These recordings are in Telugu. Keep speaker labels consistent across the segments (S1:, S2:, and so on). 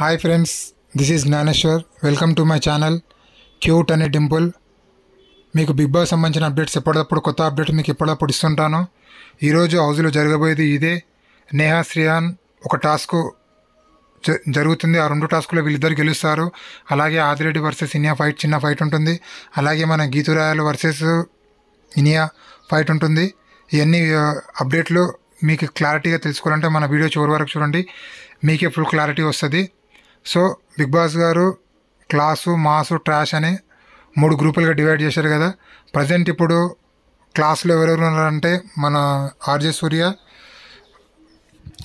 S1: hi friends this is Dnyaneshwar welcome to my channel cute అనే డింపుల్ మీకు బిగ్ బాస్ సంబంధించిన అప్డేట్స్ ఎప్పటికప్పుడు కొత్త అప్డేట్ మీకు ఎప్పటికప్పుడు ఇస్తుంటాను ఈరోజు హౌజ్లో జరగబోయేది ఇదే నేహా శ్రీహాన్ ఒక టాస్క్ జరుగుతుంది ఆ రెండు టాస్కులో వీళ్ళిద్దరు గెలుస్తారు అలాగే ఆదిరెడ్డి వర్సెస్ ఇనియా ఫైట్ చిన్న ఫైట్ ఉంటుంది అలాగే మన గీతురాయలు వర్సెస్ ఇనియా ఫైట్ ఉంటుంది ఇవన్నీ అప్డేట్లు మీకు క్లారిటీగా తెలుసుకోవాలంటే మన వీడియో చివరి వరకు చూడండి మీకే ఫుల్ క్లారిటీ వస్తుంది సో బిగ్ బాస్ గారు క్లాసు మాసు ట్రాష్ అని మూడు గ్రూపులుగా డివైడ్ చేశారు కదా ప్రజెంట్ ఇప్పుడు క్లాసులో ఎవరెవరు ఉన్నారంటే మన ఆర్జే సూర్య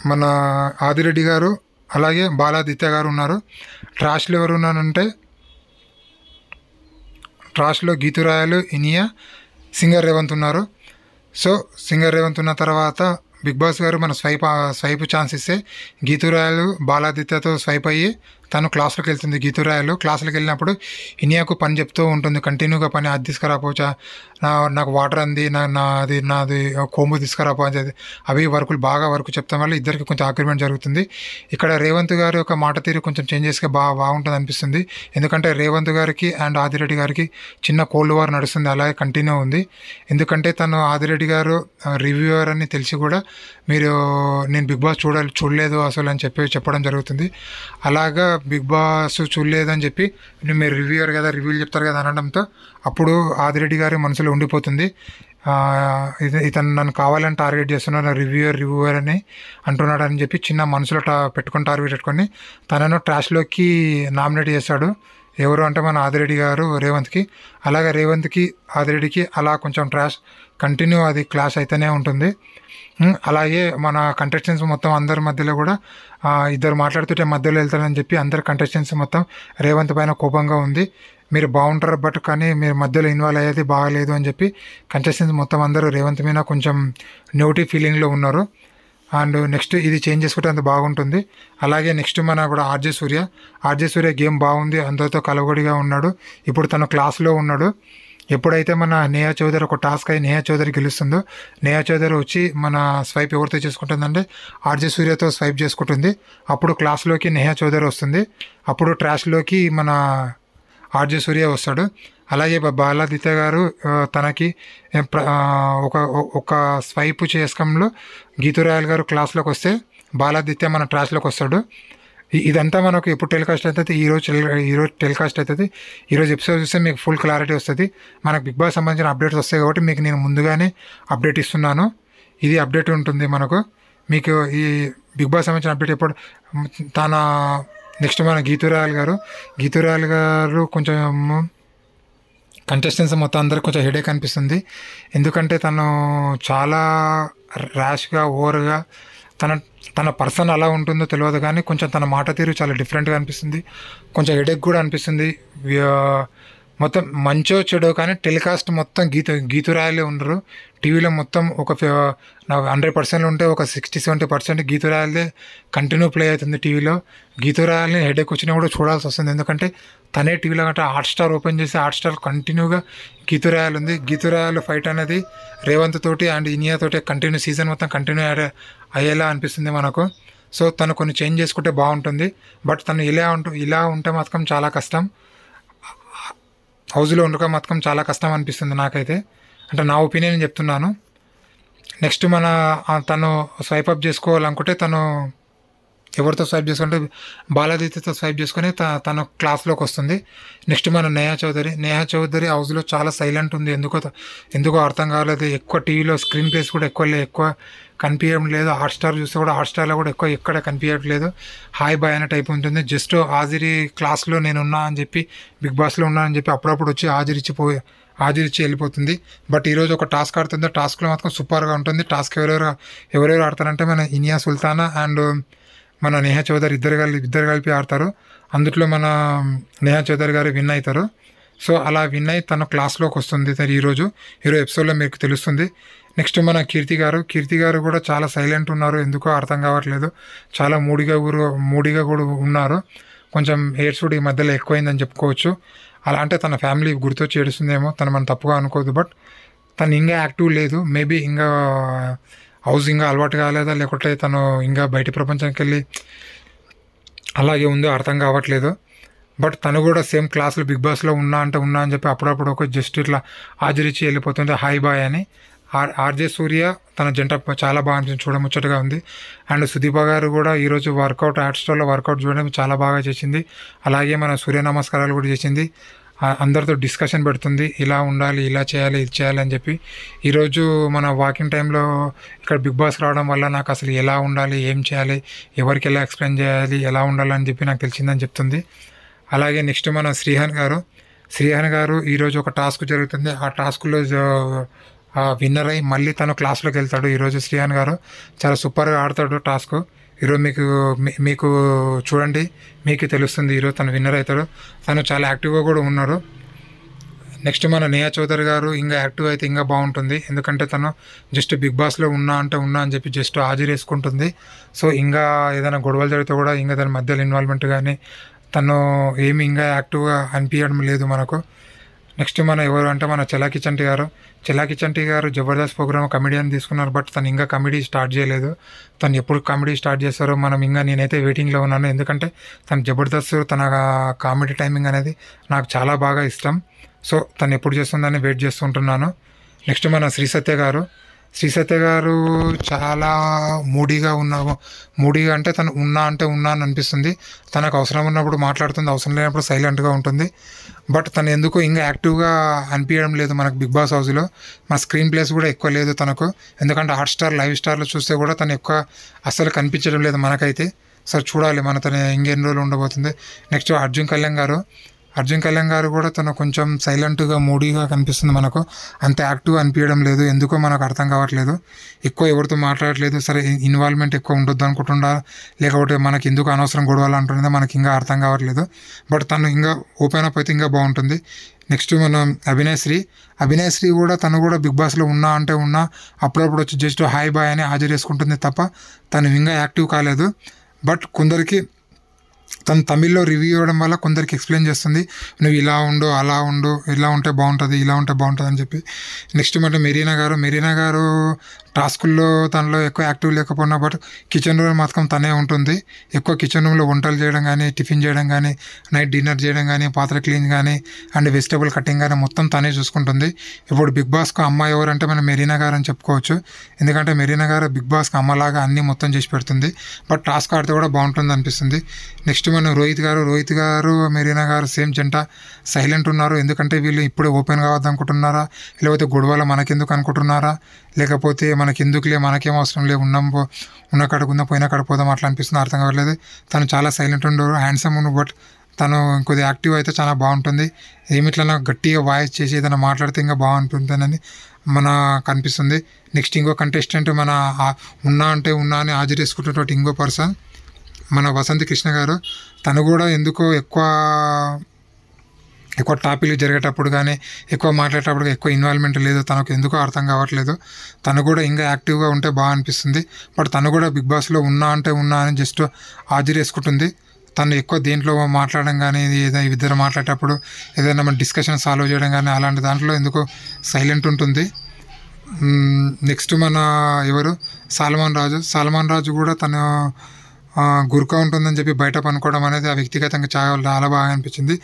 S1: మన ఆదిరెడ్డి గారు అలాగే బాలాదిత్య గారు ఉన్నారు ట్రాష్లో ఎవరు ఉన్నారంటే ట్రాష్లో గీతురాయలు ఇనియా సింగర్ రేవంత్ ఉన్నారు సో సింగర్ రేవంత్ ఉన్న తర్వాత బిగ్ బాస్ గారు మన స్వైప్ స్వైప్ ఛాన్స్ ఇస్తే గీతురాయలు బాలాదిత్యతో స్వైప్ అయ్యి తను క్లాసులకు వెళ్తుంది గీతురాయలు క్లాసులకు వెళ్ళినప్పుడు ఇనియాకు పని చెప్తూ ఉంటుంది కంటిన్యూగా పని అది తీసుకురాపోవచ్చా నా నాకు వాటర్ అంది నా నాది నాది కొమ్ము తీసుకురాపో అని అవి వర్కులు బాగా వర్క్ చెప్తాం వల్ల ఇద్దరికి కొంచెం అగ్రిమెంట్ జరుగుతుంది ఇక్కడ రేవంత్ గారి యొక్క మాట తీరు కొంచెం చేంజెస్గా బాగా బాగుంటుంది అనిపిస్తుంది ఎందుకంటే రేవంత్ గారికి అండ్ ఆదిరెడ్డి గారికి చిన్న కోల్డ్ వార్ నడుస్తుంది అలాగే కంటిన్యూ ఉంది ఎందుకంటే తను ఆదిరెడ్డి గారు రివ్యూవర్ అని తెలిసి కూడా మీరు నేను బిగ్ బాస్ చూడాలి చూడలేదు అసలు అని చెప్పి చెప్పడం జరుగుతుంది అలాగా బిగ్ బాస్ చూడలేదని చెప్పి మీరు రివ్యూర్ కదా రివ్యూలు చెప్తారు కదా అనడంతో అప్పుడు ఆదిరెడ్డి గారి మనసులో ఉండిపోతుంది ఇతను నన్ను కావాలని టార్గెట్ చేస్తున్నాను రివ్యూయర్ రివ్యూయర్ అని అంటున్నాడు అని చెప్పి చిన్న మనసులో టా పెట్టుకొని టార్గెట్ పెట్టుకొని తనను ట్రాష్లోకి నామినేట్ చేశాడు ఎవరు అంటే మన ఆదిరెడ్డి గారు రేవంత్కి అలాగే రేవంత్కి ఆదిరెడ్డికి అలా కొంచెం ట్రాష్ కంటిన్యూ అది క్లాష్ అయితేనే ఉంటుంది అలాగే మన కంటెస్టెంట్స్ మొత్తం అందరి మధ్యలో కూడా ఇద్దరు మాట్లాడుతుంటే మధ్యలో వెళ్తారని చెప్పి అందరు కంటెస్టెంట్స్ మొత్తం రేవంత్ పైన కోపంగా ఉంది మీరు బాగుంటారు బట్ కానీ మీరు మధ్యలో ఇన్వాల్వ్ అయ్యేది బాగలేదు అని చెప్పి కంటెస్టెంట్స్ మొత్తం అందరూ రేవంత్ మీద కొంచెం నెగిటివ్ ఫీలింగ్లో ఉన్నారు అండ్ నెక్స్ట్ ఇది చేంజ్ చేసుకుంటే అంత బాగుంటుంది అలాగే నెక్స్ట్ మన కూడా RJ Surya RJ Surya game బాగుంది అందరితో కలవడిగా ఉన్నాడు ఇప్పుడు తను క్లాస్లో ఉన్నాడు ఎప్పుడైతే మన నేహా చౌదరి ఒక టాస్క్ అయి నేహా చౌదరి గెలుస్తుందో నేహా చౌదరి వచ్చి మన స్వైప్ ఎవరితో చేసుకుంటుందంటే ఆర్జే సూర్యతో స్వైప్ చేసుకుంటుంది అప్పుడు క్లాస్లోకి నేహా చౌదరి వస్తుంది అప్పుడు ట్రాష్లోకి మన ఆర్జే సూర్య వస్తాడు అలాగే బాలాదిత్య గారు తనకి ఒక ఒక స్వైపు చేసుకంలో గీతురాయల్ గారు క్లాస్లోకి వస్తే బాలాదిత్య మన ట్రాష్లోకి వస్తాడు ఇదంతా మనకు ఎప్పుడు టెలికాస్ట్ అవుతుంది ఈరోజు ఈరోజు టెలికాస్ట్ అవుతుంది ఈరోజు ఎపిసోడ్ చూస్తే మీకు ఫుల్ క్లారిటీ వస్తుంది మనకు బిగ్ బాస్ సంబంధించిన అప్డేట్స్ వస్తాయి కాబట్టి మీకు నేను ముందుగానే అప్డేట్ ఇస్తున్నాను ఇది అప్డేట్ ఉంటుంది మనకు మీకు ఈ బిగ్ బాస్ సంబంధించిన అప్డేట్ ఎప్పుడు తన నెక్స్ట్ మన గీతురాయల్ గారు గీతురాయల్ గారు కొంచెం కంటెస్టెన్స్ మొత్తం అందరికి కొంచెం హెడేక్ అనిపిస్తుంది ఎందుకంటే తను చాలా ర్యాష్గా ఓవర్గా తన తన పర్సన్ అలా ఉంటుందో తెలియదు కానీ కొంచెం తన మాట తీరు చాలా డిఫరెంట్గా అనిపిస్తుంది కొంచెం హెడేక్ కూడా అనిపిస్తుంది మొత్తం మంచో చెడో కానీ టెలికాస్ట్ మొత్తం గీత గీతురాయలే ఉండరు టీవీలో మొత్తం ఒక హండ్రెడ్ పర్సెంట్ ఉంటే ఒక సిక్స్టీ సెవెంటీ పర్సెంట్ గీతురాయలదే కంటిన్యూ ప్లే అవుతుంది టీవీలో గీతురాయలని హెడేక్ వచ్చినా కూడా చూడాల్సి వస్తుంది ఎందుకంటే తనే టీవీలో కంటే హాట్ స్టార్ ఓపెన్ చేసి హాట్ స్టార్ కంటిన్యూగా గీతురాయలు ఉంది గీతురాయలు ఫైట్ అనేది రేవంత్ తోటి అండ్ ఇనియా తోటి కంటిన్యూ సీజన్ మొత్తం కంటిన్యూ అయ్యేలా అనిపిస్తుంది మనకు సో తను కొన్ని చేంజ్ చేసుకుంటే బాగుంటుంది బట్ తను ఇలా ఉంటు ఇలా ఉంటే మాత్రం చాలా కష్టం హౌస్లో ఉండక మాత్రం చాలా కష్టం అనిపిస్తుంది నాకైతే అంటే నా ఒపీనియన్ చెప్తున్నాను నెక్స్ట్ మన తను స్వైప్ అప్ చేసుకోవాలనుకుంటే తను ఎవరితో స్వైప్ చేసుకుంటే బాలాదిత్యతో స్వైప్ చేసుకొని త తన క్లాస్లోకి వస్తుంది నెక్స్ట్ మన నేహా చౌదరి నేహా చౌదరి హౌస్లో చాలా సైలెంట్ ఉంది ఎందుకో ఎందుకో అర్థం కాలేదు ఎక్కువ టీవీలో స్క్రీన్ ప్లేస్ కూడా ఎక్కువ ఎక్కువ కనిపించడం లేదు హాట్స్టార్ చూస్తే కూడా హాట్స్టార్లో కూడా ఎక్కువ ఎక్కడ లేదు హాయ్ బాయ్ అనే టైప్ ఉంటుంది జస్ట్ హాజరీ క్లాస్లో నేను ఉన్నా అని చెప్పి బిగ్ బాస్లో ఉన్నా అని చెప్పి అప్పుడప్పుడు వచ్చి హాజరిచ్చిపోయి హాజరిచ్చి వెళ్ళిపోతుంది బట్ ఈరోజు ఒక టాస్క్ ఆడుతుంది టాస్క్లో మాత్రం సూపర్గా ఉంటుంది టాస్క్ ఎవరెవరు ఎవరెవరు ఆడతారంటే మన ఇనియా సుల్తానా అండ్ మన నేహా చౌదరి ఇద్దరు కలిపి ఇద్దరు కలిపి ఆడతారు అందుట్లో మన నేహా చౌదరి గారు విన్ అవుతారు సో అలా విన్ అయి తన క్లాస్లోకి వస్తుంది ఈరోజు ఈరోజు ఎపిసోడ్లో మీకు తెలుస్తుంది నెక్స్ట్ మన కీర్తి గారు కీర్తి గారు కూడా చాలా సైలెంట్ ఉన్నారు ఎందుకో అర్థం కావట్లేదు చాలా మూడిగా కూడా మూడిగా కూడా ఉన్నారు కొంచెం హెయిర్స్ కూడా ఈ మధ్యలో ఎక్కువైందని చెప్పుకోవచ్చు అలా అంటే తన ఫ్యామిలీ గుర్తొచ్చి ఏడుస్తుందేమో తను మనం తప్పుగా అనుకోదు బట్ తను ఇంకా యాక్టివ్ లేదు మేబీ ఇంకా హౌస్ ఇంకా అలవాటు కాలేదా లేకుంటే తను ఇంకా బయట ప్రపంచానికి వెళ్ళి అలాగే ఉందో అర్థం కావట్లేదు బట్ తను కూడా సేమ్ క్లాసులు బిగ్ బాస్లో ఉన్నా అంటే ఉన్నా అని చెప్పి అప్పుడప్పుడు ఒక జస్ట్ ఇట్లా హాజరిచ్చి వెళ్ళిపోతుంటే హాయ్ బాయ్ అని ఆర్ ఆర్జే సూర్య తన జంట చాలా బాగా అనిపించింది చూడముచ్చటగా ఉంది అండ్ సుదీప గారు కూడా ఈరోజు వర్కౌట్ యాడ్ స్టోర్లో వర్కౌట్ చూడడం చాలా బాగా చేసింది అలాగే మన సూర్య నమస్కారాలు కూడా చేసింది అందరితో డిస్కషన్ పెడుతుంది ఇలా ఉండాలి ఇలా చేయాలి ఇది చేయాలి అని చెప్పి ఈరోజు మన వాకింగ్ టైంలో ఇక్కడ బిగ్ బాస్ రావడం వల్ల నాకు అసలు ఎలా ఉండాలి ఏం చేయాలి ఎవరికి ఎలా ఎక్స్ప్లెయిన్ చేయాలి ఎలా ఉండాలి అని చెప్పి నాకు తెలిసిందని చెప్తుంది అలాగే నెక్స్ట్ మన శ్రీహాన్ గారు శ్రీహాన్ గారు ఈరోజు ఒక టాస్క్ జరుగుతుంది ఆ టాస్క్లో విన్నర్ అయ్యి మళ్ళీ తను క్లాస్లోకి వెళ్తాడు ఈరోజు శ్రీయాన్ గారు చాలా సూపర్గా ఆడతాడు టాస్క్ ఈరోజు మీకు మీకు చూడండి మీకు తెలుస్తుంది ఈరోజు తను విన్నర్ అవుతాడు తను చాలా యాక్టివ్గా కూడా ఉన్నారు నెక్స్ట్ మన నేహా చౌదరి గారు ఇంకా యాక్టివ్ అయితే ఇంకా బాగుంటుంది ఎందుకంటే తను జస్ట్ బిగ్ బాస్లో ఉన్నా అంటే ఉన్నా అని చెప్పి జస్ట్ వేసుకుంటుంది సో ఇంకా ఏదైనా గొడవలు జరిగితే కూడా ఇంకా దాని మధ్యలో ఇన్వాల్వ్మెంట్ కానీ తను ఏమి ఇంకా యాక్టివ్గా అనిపించడం లేదు మనకు నెక్స్ట్ మన ఎవరు అంటే మన చలాకి చంటి గారు చలాకి చంటి గారు జబర్దస్త్ ప్రోగ్రామ్ కమెడియన్ తీసుకున్నారు బట్ తను ఇంకా కామెడీ స్టార్ట్ చేయలేదు తను ఎప్పుడు కామెడీ స్టార్ట్ చేస్తారో మనం ఇంకా నేనైతే వెయిటింగ్లో ఉన్నాను ఎందుకంటే తను జబర్దస్త్ తన కామెడీ టైమింగ్ అనేది నాకు చాలా బాగా ఇష్టం సో తను ఎప్పుడు చేస్తుందని వెయిట్ చేస్తుంటున్నాను నెక్స్ట్ మన శ్రీ సత్య గారు శ్రీ సత్య గారు చాలా మూడీగా ఉన్న మూడీగా అంటే తను ఉన్నా అంటే ఉన్నా అని అనిపిస్తుంది తనకు అవసరం ఉన్నప్పుడు మాట్లాడుతుంది అవసరం లేనప్పుడు సైలెంట్గా ఉంటుంది బట్ తను ఎందుకు ఇంకా యాక్టివ్గా అనిపించడం లేదు మనకు బిగ్ బాస్ హౌస్లో మన స్క్రీన్ ప్లేస్ కూడా ఎక్కువ లేదు తనకు ఎందుకంటే హాట్ స్టార్ లైవ్ స్టార్లో చూస్తే కూడా తను ఎక్కువ అస్సలు కనిపించడం లేదు మనకైతే సార్ చూడాలి మన తను ఇంకెన్ని రోజులు ఉండబోతుంది నెక్స్ట్ అర్జున్ కళ్యాణ్ గారు అర్జున్ కళ్యాణ్ గారు కూడా తను కొంచెం సైలెంట్గా మూడీగా కనిపిస్తుంది మనకు అంత యాక్టివ్ అనిపించడం లేదు ఎందుకో మనకు అర్థం కావట్లేదు ఎక్కువ ఎవరితో మాట్లాడట్లేదు సరే ఇన్వాల్వ్మెంట్ ఎక్కువ ఉండొద్దు అనుకుంటుండ లేకపోతే మనకి ఎందుకు అనవసరం గొడవలు మనకి ఇంకా అర్థం కావట్లేదు బట్ తను ఇంకా ఓపెన్ అప్ అయితే ఇంకా బాగుంటుంది నెక్స్ట్ మనం అభినయశ్రీ అభినయశ్రీ కూడా తను కూడా బిగ్ బాస్లో ఉన్నా అంటే ఉన్నా అప్పుడప్పుడు వచ్చి జస్ట్ హాయ్ బాయ్ అని హాజరు చేసుకుంటుంది తప్ప తను ఇంకా యాక్టివ్ కాలేదు బట్ కొందరికి తను తమిళ్లో రివ్యూ ఇవ్వడం వల్ల కొందరికి ఎక్స్ప్లెయిన్ చేస్తుంది నువ్వు ఇలా ఉండు అలా ఉండు ఇలా ఉంటే బాగుంటుంది ఇలా ఉంటే బాగుంటుంది అని చెప్పి నెక్స్ట్ మాట మెరీనా గారు మెరీనా గారు టాస్కుల్లో తనలో ఎక్కువ యాక్టివ్ లేకపోయినా బట్ కిచెన్ రూమ్ మాత్రం తనే ఉంటుంది ఎక్కువ కిచెన్ రూమ్లో వంటలు చేయడం కానీ టిఫిన్ చేయడం కానీ నైట్ డిన్నర్ చేయడం కానీ పాత్ర క్లీన్ కానీ అండ్ వెజిటేబుల్ కటింగ్ కానీ మొత్తం తనే చూసుకుంటుంది ఇప్పుడు బిగ్ బాస్కు అమ్మాయి ఎవరంటే మనం మెరీనా గారు అని చెప్పుకోవచ్చు ఎందుకంటే మెరీనా గారు బిగ్ బాస్కి అమ్మలాగా అన్నీ మొత్తం చేసి పెడుతుంది బట్ టాస్క్ ఆడితే కూడా బాగుంటుంది అనిపిస్తుంది నెక్స్ట్ మనం రోహిత్ గారు రోహిత్ గారు మెరీనా గారు సేమ్ జంట సైలెంట్ ఉన్నారు ఎందుకంటే వీళ్ళు ఇప్పుడే ఓపెన్ కావద్దు అనుకుంటున్నారా లేకపోతే గొడవలు మనకెందుకు అనుకుంటున్నారా లేకపోతే మనకి ఎందుకులే మనకేం అవసరం లేదు ఉన్నాం ఉన్న కడుకుందాం పోయినా కడుపుదాం అట్లా అనిపిస్తుంది అర్థం కావట్లేదు తను చాలా సైలెంట్ ఉండవు హ్యాండ్సమ్ ఉండు బట్ తను ఇంకొద్ది యాక్టివ్ అయితే చాలా బాగుంటుంది ఏమిట్లా గట్టిగా వాయిస్ చేసి ఏదైనా మాట్లాడితే ఇంకా బాగుంటుందని మన కనిపిస్తుంది నెక్స్ట్ ఇంకో కంటెస్టెంట్ మన ఉన్నా అంటే ఉన్నా అని హాజరు చేసుకుంటున్నటువంటి ఇంకో పర్సన్ మన వసంత్ కృష్ణ గారు తను కూడా ఎందుకో ఎక్కువ ఎక్కువ టాపిక్లు జరిగేటప్పుడు కానీ ఎక్కువ మాట్లాడేటప్పుడు ఎక్కువ ఇన్వాల్వ్మెంట్ లేదు తనకు ఎందుకో అర్థం కావట్లేదు తను కూడా ఇంకా యాక్టివ్గా ఉంటే బాగా అనిపిస్తుంది బట్ తను కూడా బిగ్ బాస్లో ఉన్నా అంటే ఉన్నా అని జస్ట్ హాజరేసుకుంటుంది తను ఎక్కువ దేంట్లో మాట్లాడడం కానీ ఏదైనా ఇద్దరు మాట్లాడేటప్పుడు ఏదైనా మన డిస్కషన్ సాల్వ్ చేయడం కానీ అలాంటి దాంట్లో ఎందుకో సైలెంట్ ఉంటుంది నెక్స్ట్ మన ఎవరు సాల్మాన్ రాజు సాల్మాన్ రాజు కూడా తను గురుకా ఉంటుందని చెప్పి బయట పనుకోవడం అనేది ఆ వ్యక్తిగతంగా చాలా చాలా బాగా అనిపించింది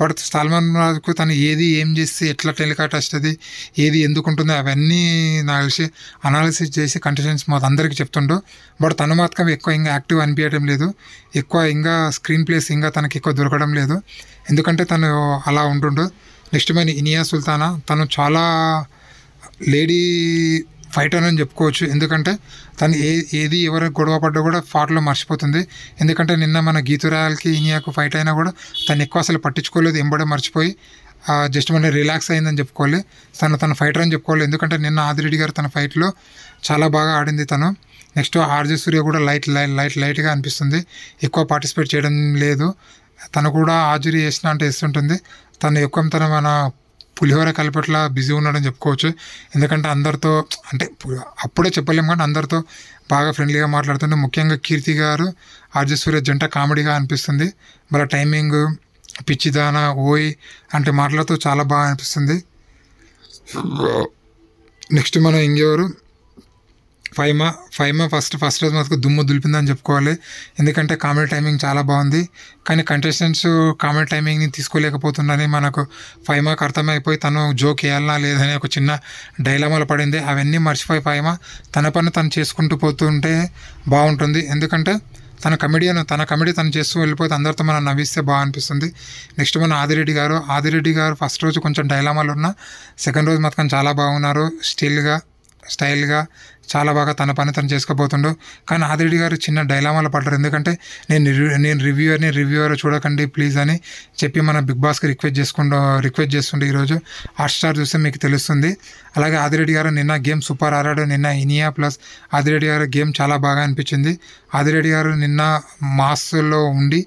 S1: బట్ సల్మాన్ రాజుకు తను ఏది ఏం చేస్తే ఎట్లా టెలికాట్ వస్తుంది ఏది ఎందుకు ఉంటుందో అవన్నీ నాకు తెలిసి అనాలిసిస్ చేసి కంటెస్టెంట్స్ మాకు అందరికీ చెప్తుండో బట్ తను మాత్రం ఎక్కువ ఇంకా యాక్టివ్ అనిపించడం లేదు ఎక్కువ ఇంకా స్క్రీన్ ప్లేస్ ఇంకా తనకి ఎక్కువ దొరకడం లేదు ఎందుకంటే తను అలా ఉంటుండు నెక్స్ట్ మన ఇనియా సుల్తానా తను చాలా లేడీ ఫైటర్ అని చెప్పుకోవచ్చు ఎందుకంటే తను ఏ ఏది ఎవరు గొడవ పడ్డా కూడా ఫాట్లో మర్చిపోతుంది ఎందుకంటే నిన్న మన గీతురాయాలకి ఇనియాకు ఫైట్ అయినా కూడా తను ఎక్కువ అసలు పట్టించుకోలేదు ఎంబడే మర్చిపోయి జస్ట్ మన రిలాక్స్ అయిందని చెప్పుకోవాలి తను తన ఫైటర్ అని చెప్పుకోవాలి ఎందుకంటే నిన్న ఆదిరెడ్డి గారు తన ఫైట్లో చాలా బాగా ఆడింది తను నెక్స్ట్ ఆర్జే సూర్య కూడా లైట్ లైట్ లైట్ లైట్గా అనిపిస్తుంది ఎక్కువ పార్టిసిపేట్ చేయడం లేదు తను కూడా ఆజురీ చేసిన అంటే ఇస్తుంటుంది తను ఎక్కువ తన మన పులిహోర కలిపట్ల బిజీ ఉన్నాడని చెప్పుకోవచ్చు ఎందుకంటే అందరితో అంటే అప్పుడే చెప్పలేము కానీ అందరితో బాగా ఫ్రెండ్లీగా మాట్లాడుతుండే ముఖ్యంగా కీర్తి గారు ఆర్జే సూర్య జంట కామెడీగా అనిపిస్తుంది మళ్ళీ టైమింగ్ పిచ్చిదాన ఓయ్ అంటే మాటలతో చాలా బాగా అనిపిస్తుంది నెక్స్ట్ మనం ఇంకెవరు ఫైమా మా ఫస్ట్ ఫస్ట్ రోజు మనకు దుమ్ము దులిపిందని చెప్పుకోవాలి ఎందుకంటే కామెడీ టైమింగ్ చాలా బాగుంది కానీ కంటెస్టెంట్స్ కామెడీ టైమింగ్ని తీసుకోలేకపోతుందని మనకు ఫైమాకు అర్థమైపోయి తను జోక్ వేయాలనా లేదని ఒక చిన్న డైలామాలు పడింది అవన్నీ మర్చిపోయి ఫైమా తన పని తను చేసుకుంటూ పోతుంటే బాగుంటుంది ఎందుకంటే తన కమెడియన్ తన కమెడీ తను చేస్తూ వెళ్ళిపోతే అందరితో మనం నవ్విస్తే బాగా అనిపిస్తుంది నెక్స్ట్ మన ఆదిరెడ్డి గారు ఆదిరెడ్డి గారు ఫస్ట్ రోజు కొంచెం డైలామాలు ఉన్నా సెకండ్ రోజు మాత్రం చాలా బాగున్నారు స్టిల్గా స్టైల్గా చాలా బాగా తన పని తను చేసుకోబోతుండు కానీ ఆదిరెడ్డి గారు చిన్న డైలామాలో పడ్డారు ఎందుకంటే నేను నేను రివ్యూర్ని రివ్యూర్ చూడకండి ప్లీజ్ అని చెప్పి మన బిగ్ బాస్కి రిక్వెస్ట్ చేసుకుంటూ రిక్వెస్ట్ చేస్తుండే ఈరోజు హాట్స్టార్ చూస్తే మీకు తెలుస్తుంది అలాగే ఆదిరెడ్డి గారు నిన్న గేమ్ సూపర్ ఆడాడు నిన్న ఇనియా ప్లస్ ఆదిరెడ్డి గారు గేమ్ చాలా బాగా అనిపించింది ఆదిరెడ్డి గారు నిన్న మాస్లో ఉండి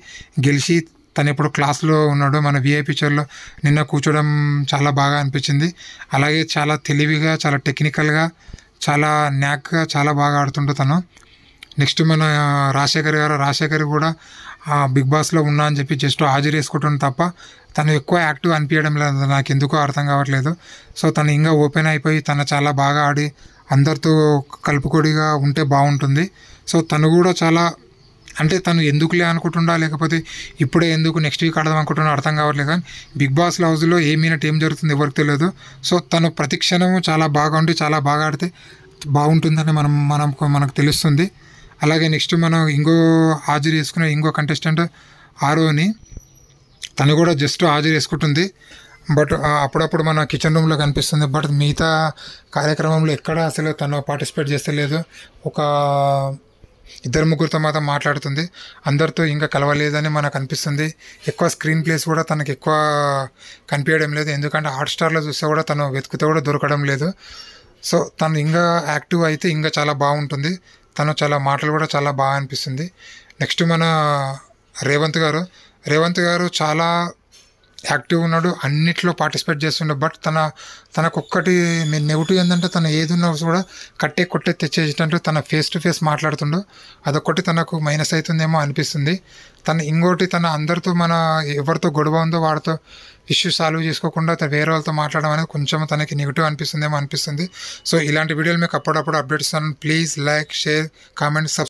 S1: గెలిచి తను ఇప్పుడు క్లాస్లో ఉన్నాడు మన విఐ పిక్చర్లో నిన్న కూర్చోవడం చాలా బాగా అనిపించింది అలాగే చాలా తెలివిగా చాలా టెక్నికల్గా చాలా న్యాక్గా చాలా బాగా ఆడుతుంటు తను నెక్స్ట్ మన రాజశేఖర్ గారు రాజశేఖర్ కూడా ఆ బిగ్ బాస్లో ఉన్నా అని చెప్పి జస్ట్ హాజరు వేసుకుంటాను తప్ప తను ఎక్కువ యాక్టివ్ అనిపించడం లేదు నాకు ఎందుకో అర్థం కావట్లేదు సో తను ఇంకా ఓపెన్ అయిపోయి తను చాలా బాగా ఆడి అందరితో కలుపుకొడిగా ఉంటే బాగుంటుంది సో తను కూడా చాలా అంటే తను ఎందుకులే అనుకుంటుండా లేకపోతే ఇప్పుడే ఎందుకు నెక్స్ట్ వీక్ ఆడదాం అనుకుంటున్నా అర్థం కావట్లేదు కానీ బిగ్ బాస్ హౌస్లో ఏ మినిట్ ఏం జరుగుతుంది ఎవరికి తెలియదు సో తను ప్రతి క్షణము చాలా బాగా ఉండి చాలా బాగా ఆడితే బాగుంటుందని మనం మనకు మనకు తెలుస్తుంది అలాగే నెక్స్ట్ మనం ఇంకో హాజరు చేసుకునే ఇంకో కంటెస్టెంట్ ఆరోని తను కూడా జస్ట్ హాజరు చేసుకుంటుంది బట్ అప్పుడప్పుడు మన కిచెన్ రూమ్లో కనిపిస్తుంది బట్ మిగతా కార్యక్రమంలో ఎక్కడ అసలు తను పార్టిసిపేట్ చేస్తలేదు ఒక ఇద్దరు ముగ్గురితో మాత్రం మాట్లాడుతుంది అందరితో ఇంకా కలవలేదని మనకు అనిపిస్తుంది ఎక్కువ స్క్రీన్ ప్లేస్ కూడా తనకు ఎక్కువ కనిపించడం లేదు ఎందుకంటే హాట్స్టార్లో చూస్తే కూడా తను వెతికితే కూడా దొరకడం లేదు సో తను ఇంకా యాక్టివ్ అయితే ఇంకా చాలా బాగుంటుంది తను చాలా మాటలు కూడా చాలా బాగా అనిపిస్తుంది నెక్స్ట్ మన రేవంత్ గారు రేవంత్ గారు చాలా యాక్టివ్ ఉన్నాడు అన్నిట్లో పార్టిసిపేట్ చేస్తుండే బట్ తన తనకొక్కటి నెగిటివ్ ఏంటంటే తను ఏది ఉన్నా కూడా కట్టే కొట్టే తెచ్చేసేటట్టు తన ఫేస్ టు ఫేస్ మాట్లాడుతుండు అదొకటి తనకు మైనస్ అవుతుందేమో అనిపిస్తుంది తను ఇంకోటి తన అందరితో మన ఎవరితో గొడవ ఉందో వాడితో ఇష్యూ సాల్వ్ చేసుకోకుండా వేరే వాళ్ళతో మాట్లాడడం అనేది కొంచెం తనకి నెగిటివ్ అనిపిస్తుందేమో అనిపిస్తుంది సో ఇలాంటి వీడియోలు మీకు అప్పుడప్పుడు అప్డేట్ ఇస్తాను please like share comment subscribe